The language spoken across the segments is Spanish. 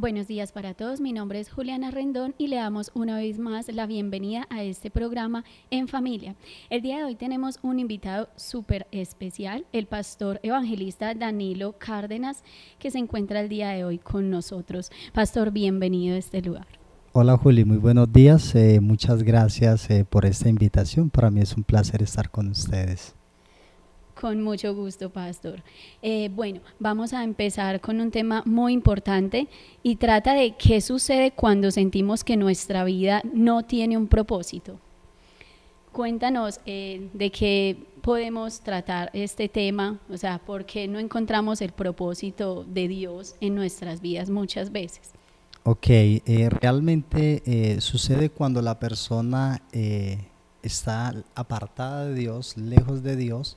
Buenos días para todos, mi nombre es Juliana Rendón y le damos una vez más la bienvenida a este programa en familia. El día de hoy tenemos un invitado súper especial, el pastor evangelista Danilo Cárdenas, que se encuentra el día de hoy con nosotros. Pastor, bienvenido a este lugar. Hola Juli, muy buenos días, eh, muchas gracias eh, por esta invitación, para mí es un placer estar con ustedes. Con mucho gusto, Pastor. Eh, bueno, vamos a empezar con un tema muy importante y trata de qué sucede cuando sentimos que nuestra vida no tiene un propósito. Cuéntanos eh, de qué podemos tratar este tema, o sea, por qué no encontramos el propósito de Dios en nuestras vidas muchas veces. Ok, eh, realmente sucede cuando la persona está apartada de Dios, lejos de Dios,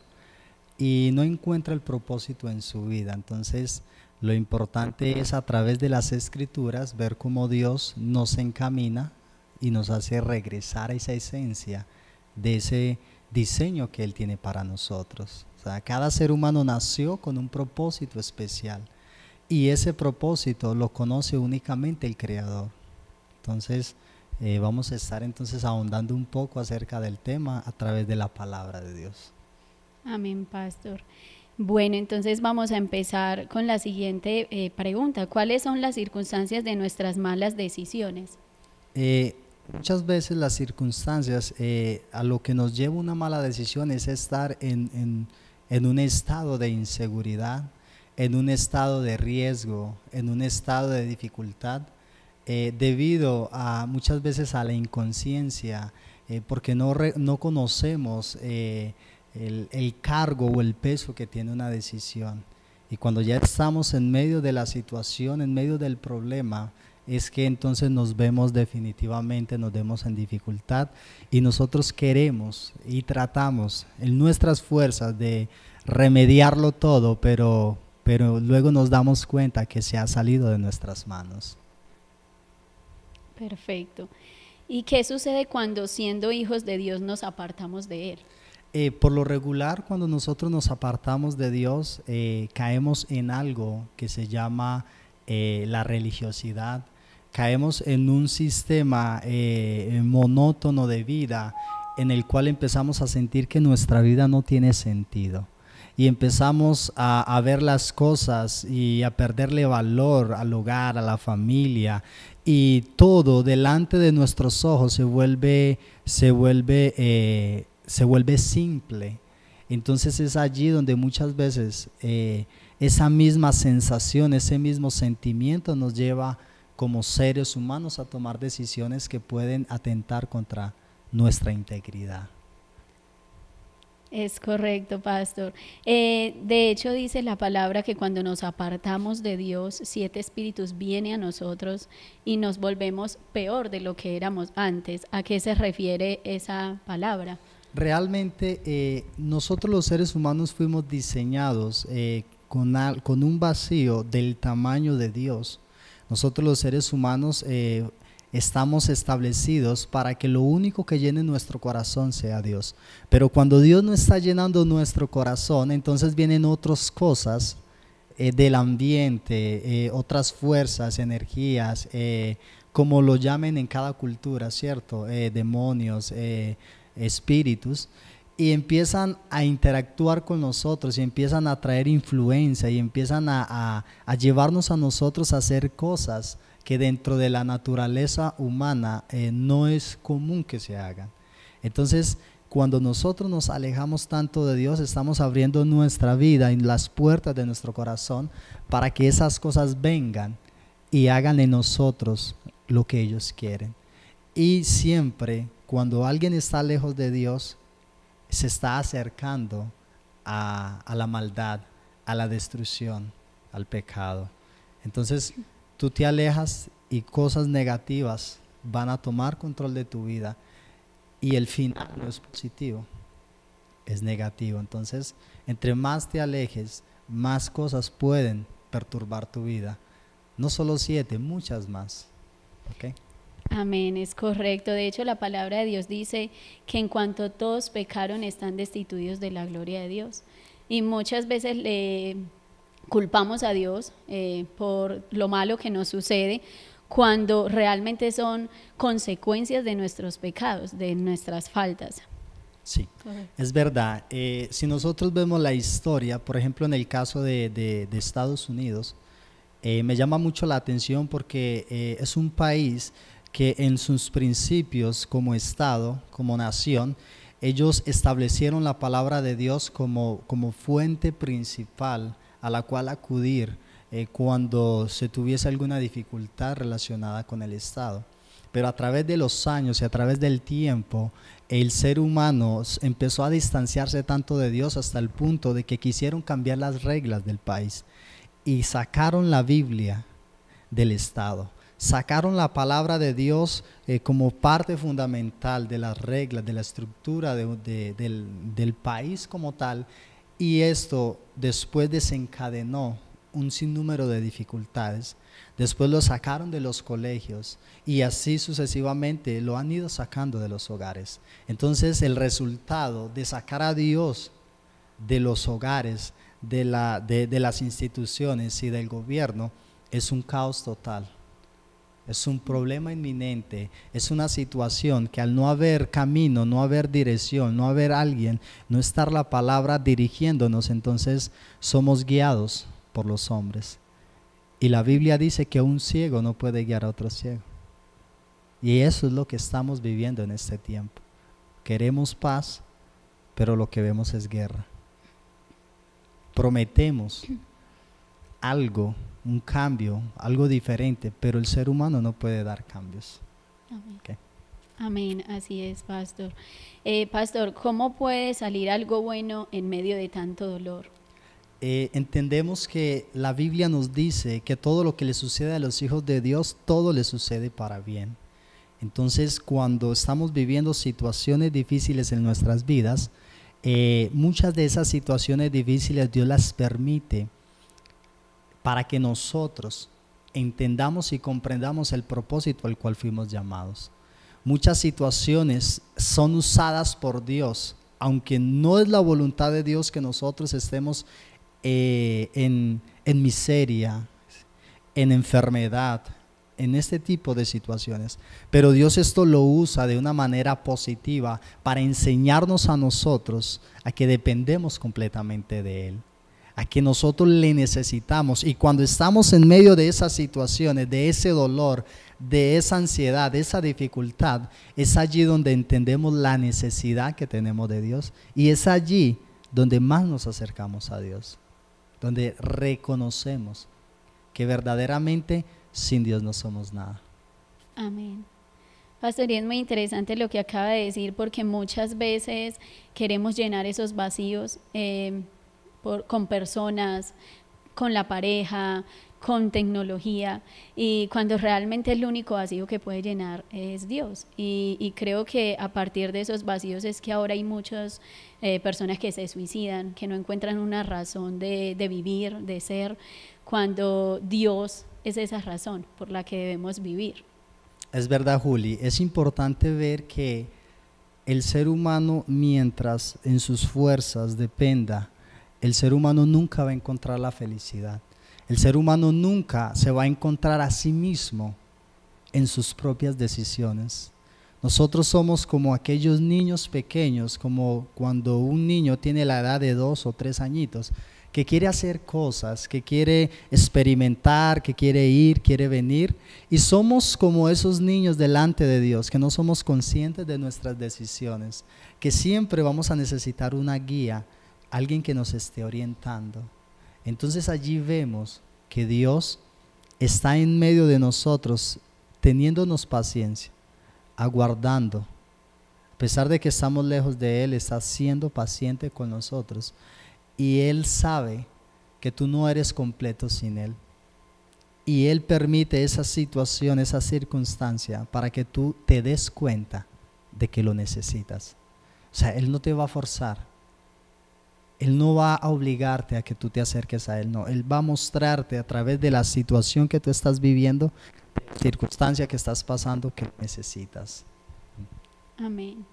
y no encuentra el propósito en su vida. Entonces, lo importante es a través de las escrituras ver cómo Dios nos encamina y nos hace regresar a esa esencia de ese diseño que Él tiene para nosotros. O sea, cada ser humano nació con un propósito especial y ese propósito lo conoce únicamente el Creador. Entonces, eh, vamos a estar entonces ahondando un poco acerca del tema a través de la palabra de Dios. Amén, pastor. Bueno, entonces vamos a empezar con la siguiente eh, pregunta. ¿Cuáles son las circunstancias de nuestras malas decisiones? Eh, muchas veces las circunstancias eh, a lo que nos lleva una mala decisión es estar en, un estado de inseguridad, en un estado de riesgo, en un estado de dificultad, debido a muchas veces a la inconsciencia, porque no, no conocemos el, cargo o el peso que tiene una decisión. Y cuando ya estamos en medio de la situación, en medio del problema, es que entonces nos vemos definitivamente, nos vemos en dificultad y nosotros queremos y tratamos en nuestras fuerzas de remediarlo todo, pero, pero luego nos damos cuenta que se ha salido de nuestras manos. Perfecto. ¿Y qué sucede cuando siendo hijos de Dios nos apartamos de Él? Eh, por lo regular cuando nosotros nos apartamos de Dios, eh, caemos en algo que se llama eh, la religiosidad. Caemos en un sistema monótono de vida en el cual empezamos a sentir que nuestra vida no tiene sentido y empezamos a, ver las cosas y a perderle valor al hogar, a la familia y todo delante de nuestros ojos se vuelve, se vuelve se vuelve simple. Entonces es allí donde muchas veces eh, esa misma sensación, ese mismo sentimiento nos lleva como seres humanos a tomar decisiones que pueden atentar contra nuestra integridad. Es correcto, pastor. Eh, de hecho, dice la palabra que cuando nos apartamos de Dios, siete espíritus vienen a nosotros y nos volvemos peor de lo que éramos antes. ¿A qué se refiere esa palabra? realmente eh, nosotros los seres humanos fuimos diseñados eh, con, un vacío del tamaño de Dios. Nosotros los seres humanos eh, estamos establecidos para que lo único que llene nuestro corazón sea Dios. Pero cuando Dios no está llenando nuestro corazón, entonces vienen otras cosas del ambiente, otras fuerzas, energías, como lo llamen en cada cultura, ¿cierto? demonios espíritus, y empiezan a interactuar con nosotros, y empiezan a traer influencia, y empiezan a, llevarnos a nosotros a hacer cosas que dentro de la naturaleza humana eh, no es común que se hagan. Entonces, cuando nosotros nos alejamos tanto de Dios, estamos abriendo nuestra vida en las puertas de nuestro corazón para que esas cosas vengan y hagan en nosotros lo que ellos quieren. Y siempre cuando alguien está lejos de Dios, se está acercando a, la maldad, a la destrucción, al pecado. Entonces tú te alejas y cosas negativas van a tomar control de tu vida y el fin no es positivo, es negativo. Entonces, entre más te alejes, más cosas pueden perturbar tu vida. No solo siete, muchas más. ¿Ok? Amén, es correcto. De hecho, la palabra de Dios dice que en cuanto todos pecaron están destituidos de la gloria de Dios. Y muchas veces le culpamos a Dios eh, por lo malo que nos sucede cuando realmente son consecuencias de nuestros pecados, de nuestras faltas. Sí, es verdad. Eh, si nosotros vemos la historia, por ejemplo, en el caso de, Estados Unidos, eh, me llama mucho la atención porque es un país que en sus principios como Estado, como nación, ellos establecieron la palabra de Dios como, como fuente principal a la cual acudir eh, cuando se tuviese alguna dificultad relacionada con el Estado. Pero a través de los años y a través del tiempo, el ser humano empezó a distanciarse tanto de Dios hasta el punto de que quisieron cambiar las reglas del país y sacaron la Biblia del Estado sacaron la palabra de Dios eh, como parte fundamental de las reglas, de la estructura del, país como tal, y esto después desencadenó un sinnúmero de dificultades. Después lo sacaron de los colegios y así sucesivamente lo han ido sacando de los hogares. Entonces el resultado de sacar a Dios de los hogares, de las instituciones y del gobierno es un caos total. Es un problema inminente, es una situación que al no haber camino, no haber dirección, no haber alguien, no estar la palabra dirigiéndonos, entonces somos guiados por los hombres. Y la Biblia dice que un ciego no puede guiar a otro ciego. Y eso es lo que estamos viviendo en este tiempo. Queremos paz, pero lo que vemos es guerra. Prometemos algo un cambio, algo diferente, pero el ser humano no puede dar cambios. Amén. Amén, así es, pastor. Eh, pastor, ¿cómo puede salir algo bueno en medio de tanto dolor? Eh, entendemos que la Biblia nos dice que todo lo que le sucede a los hijos de Dios, todo le sucede para bien. Entonces, cuando estamos viviendo situaciones difíciles en nuestras vidas, eh, muchas de esas situaciones difíciles Dios las permite para que nosotros entendamos y comprendamos el propósito al cual fuimos llamados. Muchas situaciones son usadas por Dios, aunque no es la voluntad de Dios que nosotros estemos eh, en, en miseria, en enfermedad, en este tipo de situaciones. Pero Dios esto lo usa de una manera positiva para enseñarnos a nosotros a que dependemos completamente de Él a que nosotros le necesitamos. Y cuando estamos en medio de esas situaciones, de ese dolor, de esa ansiedad, de esa dificultad, es allí donde entendemos la necesidad que tenemos de Dios. Y es allí donde más nos acercamos a Dios, donde reconocemos que verdaderamente sin Dios no somos nada. Amén. Pastor, y es muy interesante lo que acaba de decir porque muchas veces queremos llenar esos vacíos. Eh, con personas, con la pareja, con tecnología, y cuando realmente el único vacío que puede llenar es Dios. Y, creo que a partir de esos vacíos es que ahora hay muchas eh, personas que se suicidan, que no encuentran una razón de, de vivir, de ser, cuando Dios es esa razón por la que debemos vivir. Es verdad, Juli, es importante ver que el ser humano, mientras en sus fuerzas dependa el ser humano nunca va a encontrar la felicidad. El ser humano nunca se va a encontrar a sí mismo en sus propias decisiones. Nosotros somos como aquellos niños pequeños, como cuando un niño tiene la edad de dos o tres añitos, que quiere hacer cosas, que quiere experimentar, que quiere ir, quiere venir. Y somos como esos niños delante de Dios, que no somos conscientes de nuestras decisiones, que siempre vamos a necesitar una guía alguien que nos esté orientando. Entonces allí vemos que Dios está en medio de nosotros, teniéndonos paciencia, aguardando. A pesar de que estamos lejos de Él, está siendo paciente con nosotros. Y Él sabe que tú no eres completo sin Él. Y Él permite esa situación, esa circunstancia, para que tú te des cuenta de que lo necesitas. O sea, Él no te va a forzar. Él no va a obligarte a que tú te acerques a Él, no. Él va a mostrarte a través de la situación que tú estás viviendo, circunstancia que estás pasando, que necesitas. Amén.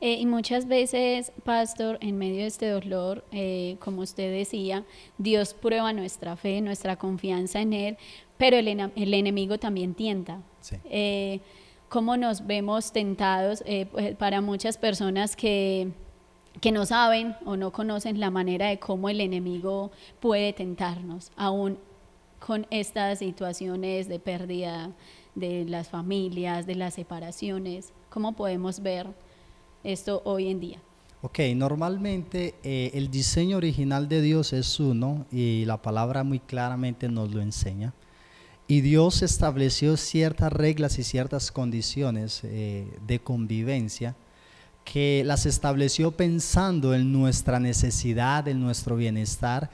Eh, y muchas veces, pastor, en medio de este dolor, eh, como usted decía, Dios prueba nuestra fe, nuestra confianza en Él, pero el, enemigo también tienta. Eh, ¿Cómo nos vemos tentados pues, para muchas personas que que no saben o no conocen la manera de cómo el enemigo puede tentarnos, aún con estas situaciones de pérdida de las familias, de las separaciones, cómo podemos ver esto hoy en día. Ok, normalmente eh, el diseño original de Dios es uno y la palabra muy claramente nos lo enseña. Y Dios estableció ciertas reglas y ciertas condiciones eh, de convivencia que las estableció pensando en nuestra necesidad, en nuestro bienestar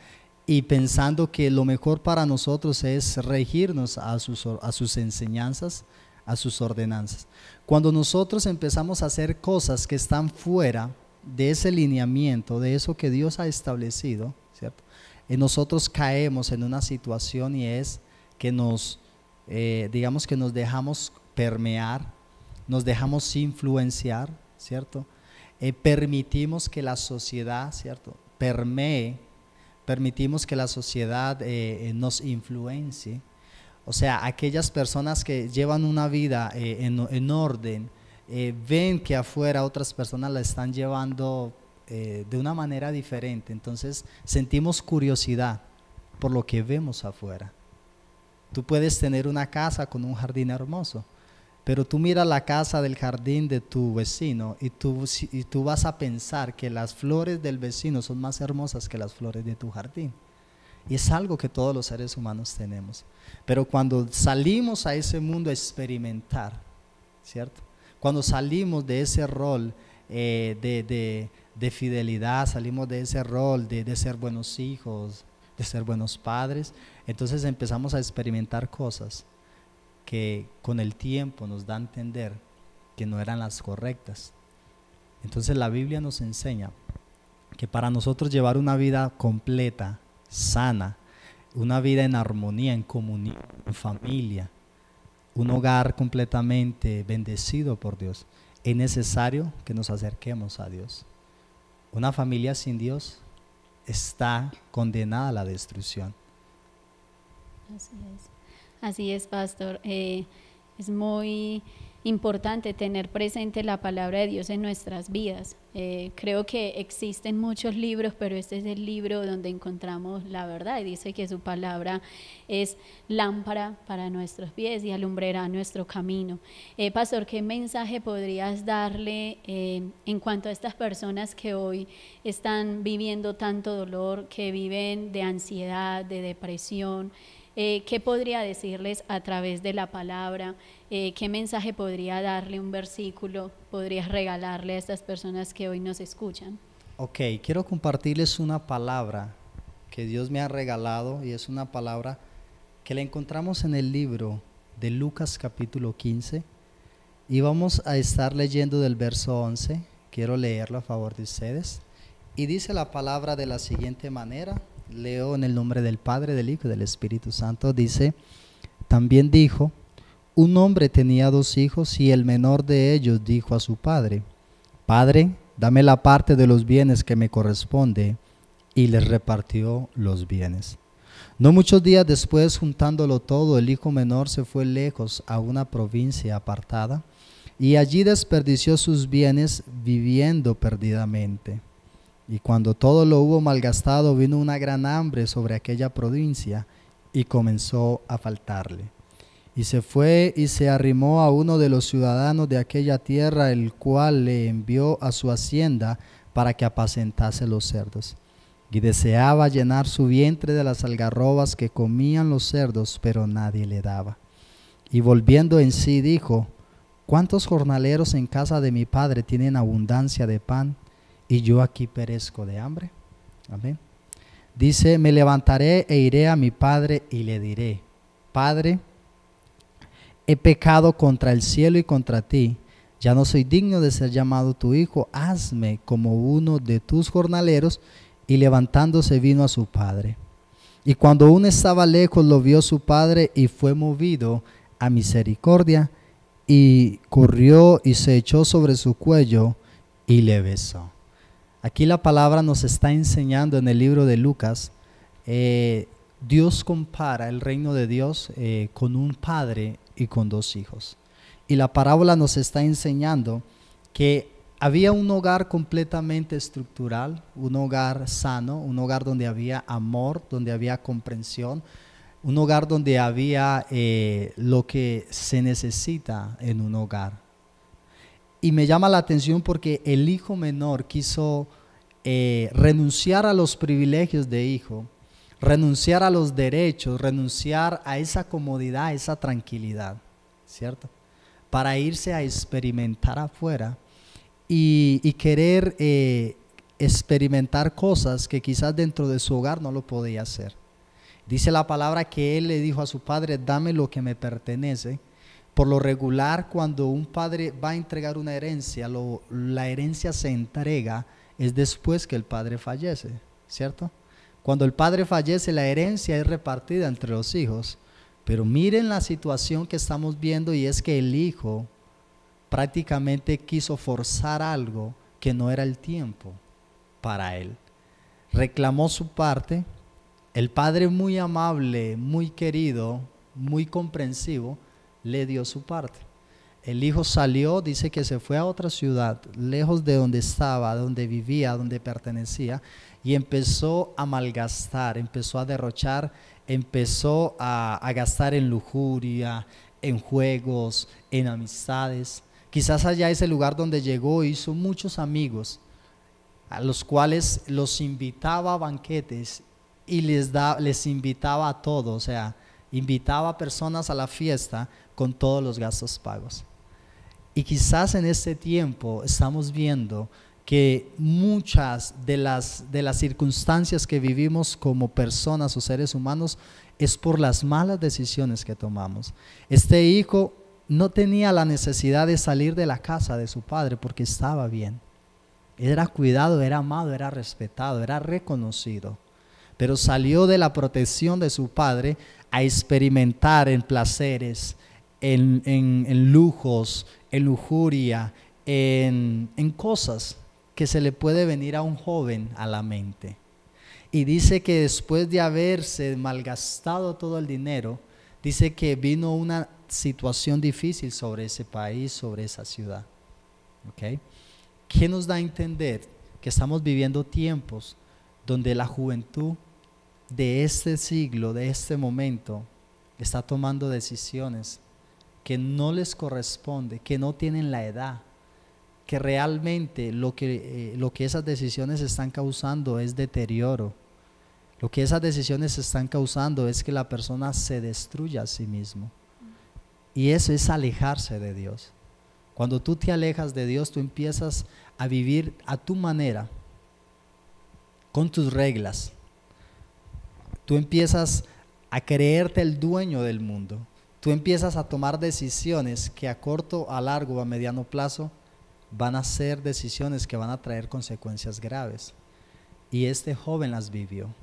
y pensando que lo mejor para nosotros es regirnos a sus, a sus enseñanzas, a sus ordenanzas. Cuando nosotros empezamos a hacer cosas que están fuera de ese lineamiento, de eso que Dios ha establecido, ¿cierto? Eh, nosotros caemos en una situación y es que nos, eh, digamos que nos dejamos permear, nos dejamos influenciar ¿cierto? Eh, permitimos que la sociedad, ¿cierto? Permee, permitimos que la sociedad eh, eh, nos influencie. O sea, aquellas personas que llevan una vida en, en, orden, ven que afuera otras personas la están llevando de una manera diferente. Entonces sentimos curiosidad por lo que vemos afuera. Tú puedes tener una casa con un jardín hermoso, pero tú miras la casa del jardín de tu vecino y tú, vas a pensar que las flores del vecino son más hermosas que las flores de tu jardín. Y es algo que todos los seres humanos tenemos. Pero cuando salimos a ese mundo a experimentar, ¿cierto? Cuando salimos de ese rol eh, de, fidelidad, salimos de ese rol de ser buenos hijos, de ser buenos padres, entonces empezamos a experimentar cosas que con el tiempo nos da a entender que no eran las correctas. Entonces la Biblia nos enseña que para nosotros llevar una vida completa, sana, una vida en armonía, en comunión, en familia, un hogar completamente bendecido por Dios, es necesario que nos acerquemos a Dios. Una familia sin Dios está condenada a la destrucción. Así es. Así es, pastor. Eh, es muy importante tener presente la palabra de Dios en nuestras vidas. Eh, creo que existen muchos libros, pero este es el libro donde encontramos la verdad y dice que su palabra es lámpara para nuestros pies y alumbrará nuestro camino. Eh, pastor, ¿qué mensaje podrías darle en cuanto a estas personas que hoy están viviendo tanto dolor, que viven de ansiedad, de depresión? Eh, ¿qué podría decirles a través de la palabra? Eh, ¿Qué mensaje podría darle un versículo? podría regalarle a estas personas que hoy nos escuchan? Ok, quiero compartirles una palabra que Dios me ha regalado y es una palabra que la encontramos en el libro de Lucas capítulo 15 y vamos a estar leyendo del verso 11. Quiero leerlo a favor de ustedes. Y dice la palabra de la siguiente manera, Leo en el nombre del Padre, del Hijo y del Espíritu Santo. Dice, también dijo, un hombre tenía dos hijos y el menor de ellos dijo a su padre, Padre, dame la parte de los bienes que me corresponde. Y les repartió los bienes. No muchos días después, juntándolo todo, el hijo menor se fue lejos a una provincia apartada y allí desperdició sus bienes viviendo perdidamente. Y cuando todo lo hubo malgastado, vino una gran hambre sobre aquella provincia y comenzó a faltarle. Y se fue y se arrimó a uno de los ciudadanos de aquella tierra, el cual le envió a su hacienda para que apacentase los cerdos. Y deseaba llenar su vientre de las algarrobas que comían los cerdos, pero nadie le daba. Y volviendo en sí dijo, ¿cuántos jornaleros en casa de mi padre tienen abundancia de pan? y yo aquí perezco de hambre. Amén. Dice, me levantaré e iré a mi padre y le diré, Padre, he pecado contra el cielo y contra ti. Ya no soy digno de ser llamado tu hijo. Hazme como uno de tus jornaleros. Y levantándose vino a su padre. Y cuando aún estaba lejos lo vio su padre y fue movido a misericordia. Y corrió y se echó sobre su cuello y le besó. Aquí la palabra nos está enseñando en el libro de Lucas, eh, Dios compara el reino de Dios eh, con un padre y con dos hijos. Y la parábola nos está enseñando que había un hogar completamente estructural, un hogar sano, un hogar donde había amor, donde había comprensión, un hogar donde había eh, lo que se necesita en un hogar. Y me llama la atención porque el hijo menor quiso eh, renunciar a los privilegios de hijo, renunciar a los derechos, renunciar a esa comodidad, a esa tranquilidad, ¿cierto? Para irse a experimentar afuera y, querer eh, experimentar cosas que quizás dentro de su hogar no lo podía hacer. Dice la palabra que él le dijo a su padre, dame lo que me pertenece por lo regular, cuando un padre va a entregar una herencia, la herencia se entrega es después que el padre fallece, ¿cierto? Cuando el padre fallece, la herencia es repartida entre los hijos. Pero miren la situación que estamos viendo y es que el hijo prácticamente quiso forzar algo que no era el tiempo para él. Reclamó su parte. El padre muy amable, muy querido, muy comprensivo, le dio su parte. El hijo salió, dice que se fue a otra ciudad, lejos de donde estaba, donde vivía, donde pertenecía, y empezó a malgastar, empezó a derrochar, empezó a, gastar en lujuria, en juegos, en amistades. Quizás allá ese lugar donde llegó, hizo muchos amigos, a los cuales los invitaba a banquetes y les, da, les invitaba a todo, o sea, invitaba a personas a la fiesta con todos los gastos pagos. Y quizás en este tiempo estamos viendo que muchas de las, de las circunstancias que vivimos como personas o seres humanos es por las malas decisiones que tomamos. Este hijo no tenía la necesidad de salir de la casa de su padre porque estaba bien. Era cuidado, era amado, era respetado, era reconocido. Pero salió de la protección de su padre a experimentar en placeres, en, lujos, en lujuria, en, cosas que se le puede venir a un joven a la mente. Y dice que después de haberse malgastado todo el dinero, dice que vino una situación difícil sobre ese país, sobre esa ciudad. ¿Okay? ¿Qué nos da a entender? Que estamos viviendo tiempos donde la juventud de este siglo, de este momento, está tomando decisiones que no les corresponde, que no tienen la edad, que realmente eh, lo que, esas decisiones están causando es deterioro. Lo que esas decisiones están causando es que la persona se destruya a sí mismo. Y eso es alejarse de Dios. Cuando tú te alejas de Dios, tú empiezas a vivir a tu manera, con tus reglas, Tú empiezas a creerte el dueño del mundo. Tú empiezas a tomar decisiones que a corto, a largo, o a mediano plazo van a ser decisiones que van a traer consecuencias graves. Y este joven las vivió.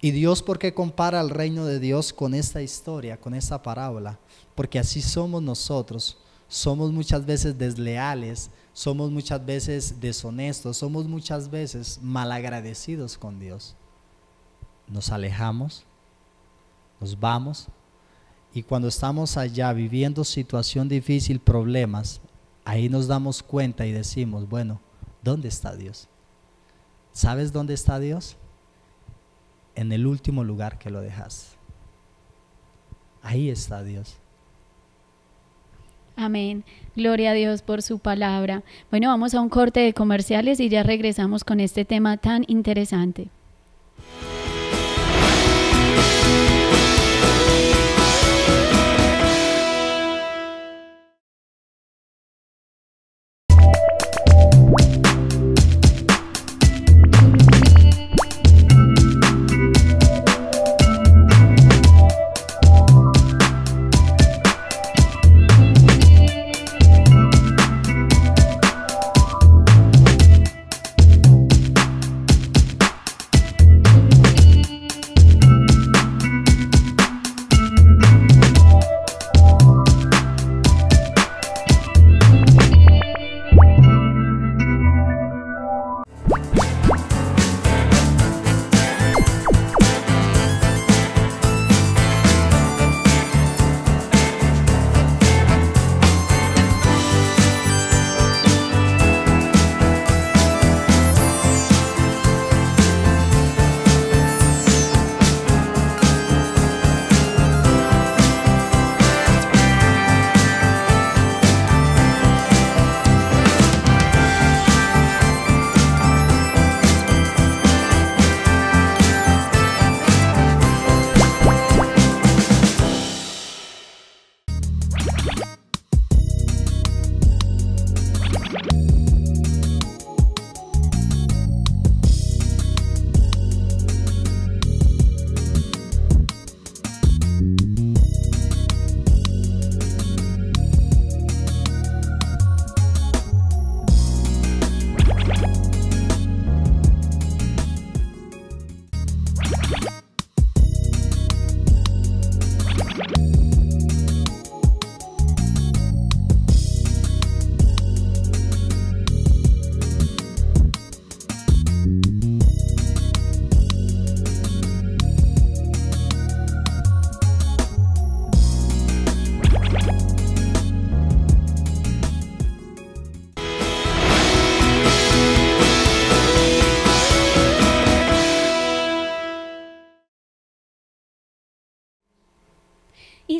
¿Y Dios por qué compara el reino de Dios con esta historia, con esta parábola? Porque así somos nosotros. Somos muchas veces desleales, somos muchas veces deshonestos, somos muchas veces malagradecidos con Dios nos alejamos, nos vamos y cuando estamos allá viviendo situación difícil, problemas, ahí nos damos cuenta y decimos, bueno, ¿dónde está Dios? ¿Sabes dónde está Dios? En el último lugar que lo dejas. Ahí está Dios. Amén. Gloria a Dios por su palabra. Bueno, vamos a un corte de comerciales y ya regresamos con este tema tan interesante.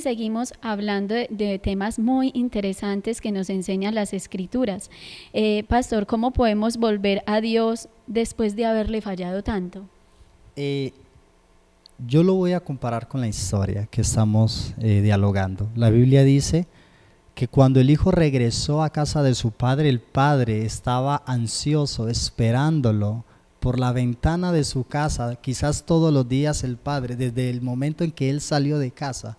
seguimos hablando de, temas muy interesantes que nos enseñan las escrituras. Eh, pastor, ¿cómo podemos volver a Dios después de haberle fallado tanto? Eh, yo lo voy a comparar con la historia que estamos eh, dialogando. La Biblia dice que cuando el hijo regresó a casa de su padre, el padre estaba ansioso, esperándolo por la ventana de su casa, quizás todos los días el padre, desde el momento en que él salió de casa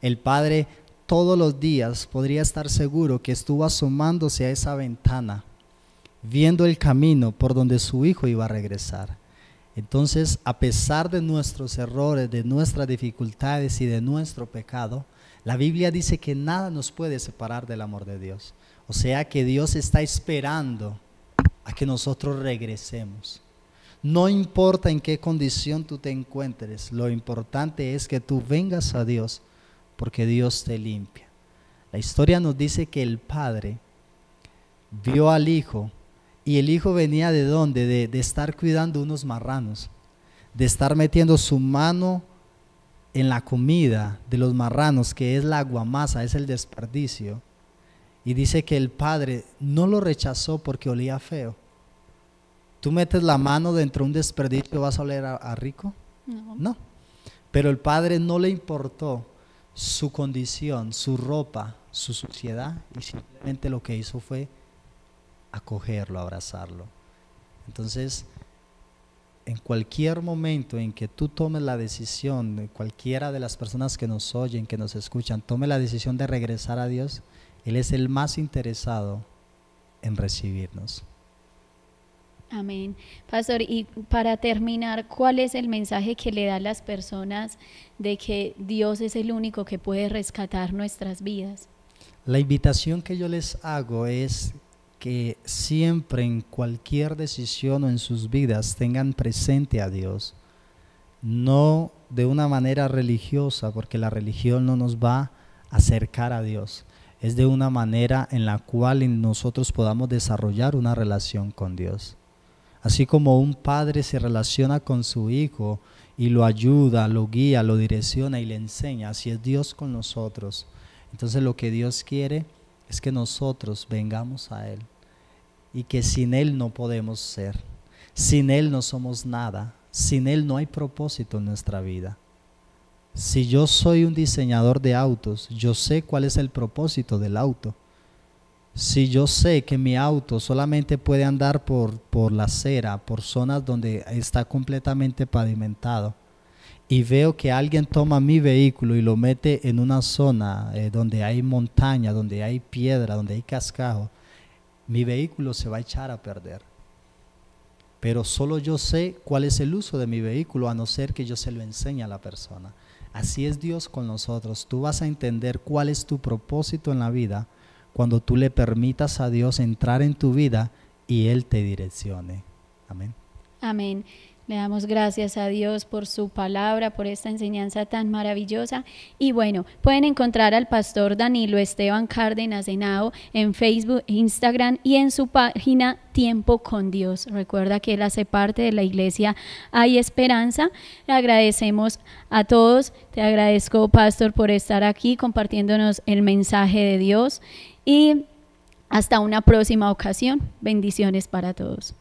el padre todos los días podría estar seguro que estuvo asomándose a esa ventana, viendo el camino por donde su hijo iba a regresar. Entonces, a pesar de nuestros errores, de nuestras dificultades y de nuestro pecado, la Biblia dice que nada nos puede separar del amor de Dios. O sea que Dios está esperando a que nosotros regresemos. No importa en qué condición tú te encuentres, lo importante es que tú vengas a Dios porque Dios te limpia. La historia nos dice que el Padre vio al Hijo y el Hijo venía de dónde? De, estar cuidando unos marranos, de estar metiendo su mano en la comida de los marranos, que es la guamasa, es el desperdicio. Y dice que el Padre no lo rechazó porque olía feo. ¿Tú metes la mano dentro de un desperdicio, vas a oler a, rico? No. no. Pero el Padre no le importó su condición, su ropa, su suciedad, y simplemente lo que hizo fue acogerlo, abrazarlo. Entonces, en cualquier momento en que tú tomes la decisión, cualquiera de las personas que nos oyen, que nos escuchan, tome la decisión de regresar a Dios, Él es el más interesado en recibirnos. Amén. Pastor, y para terminar, ¿cuál es el mensaje que le da a las personas de que Dios es el único que puede rescatar nuestras vidas? La invitación que yo les hago es que siempre en cualquier decisión o en sus vidas tengan presente a Dios, no de una manera religiosa, porque la religión no nos va a acercar a Dios, es de una manera en la cual nosotros podamos desarrollar una relación con Dios. Así como un padre se relaciona con su hijo y lo ayuda, lo guía, lo direcciona y le enseña, así es Dios con nosotros. Entonces lo que Dios quiere es que nosotros vengamos a Él y que sin Él no podemos ser, sin Él no somos nada, sin Él no hay propósito en nuestra vida. Si yo soy un diseñador de autos, yo sé cuál es el propósito del auto si yo sé que mi auto solamente puede andar por, por la acera, por zonas donde está completamente pavimentado, y veo que alguien toma mi vehículo y lo mete en una zona eh, donde hay montaña, donde hay piedra, donde hay cascajo, mi vehículo se va a echar a perder. Pero solo yo sé cuál es el uso de mi vehículo, a no ser que yo se lo enseñe a la persona. Así es Dios con nosotros. Tú vas a entender cuál es tu propósito en la vida cuando tú le permitas a Dios entrar en tu vida y Él te direccione. Amén. Amén. Le damos gracias a Dios por su palabra, por esta enseñanza tan maravillosa. Y bueno, pueden encontrar al pastor Danilo Esteban Cárdenas en Facebook, Instagram y en su página Tiempo con Dios. Recuerda que él hace parte de la iglesia Hay Esperanza. Le agradecemos a todos. Te agradezco, pastor, por estar aquí compartiéndonos el mensaje de Dios y hasta una próxima ocasión. Bendiciones para todos.